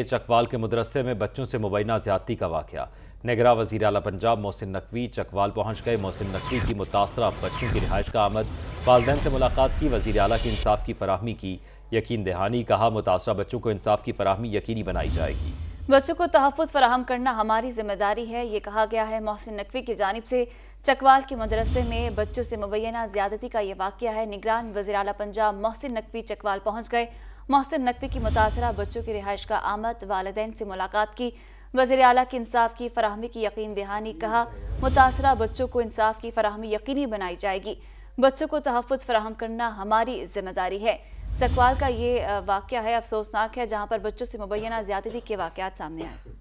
चकवाल के मदरसे में बच्चों से मुबैना ज्यादती का वाक़ नगरा वजीर अला पंजाब मोहसिन नकवी चकवाल पहुँच गए मोहसिन नकवी की मुतासर बच्चों की रिहाइश का आमद वालदेन से मुलाकात की वजी अला के इंसाफ की फराहमी की यकीन दहानी कहा मुतासर बच्चों को इंसाफ की फराहमी यकीनी बनाई जाएगी बच्चों को तहफ़ फराहम करना हमारी जिम्मेदारी है ये कहा गया है मोहसिन नकवी की जानब से चकवाल के मदरसे में बच्चों से मुबैना ज्यादती का ये वाक़ है निगरान वजी अला पंजाब मोहसिन नकवी चकवाल पहुँच गए मोहसिन नकवी की मुतासर बच्चों की रिहाइश का आमद वालदे से मुलाकात की वजीर अला की इंसाफ की फरहमी की यकीन दहानी कहा मुतासर बच्चों को इंसाफ की फरहमी यकीनी बनाई जाएगी बच्चों को तहफ़ फ्राहम करना हमारी जिम्मेदारी है चकवाल का ये वाक़ है अफसोसनाक है जहाँ पर बच्चों से मुबैना ज्यादती के वाक़ सामने आए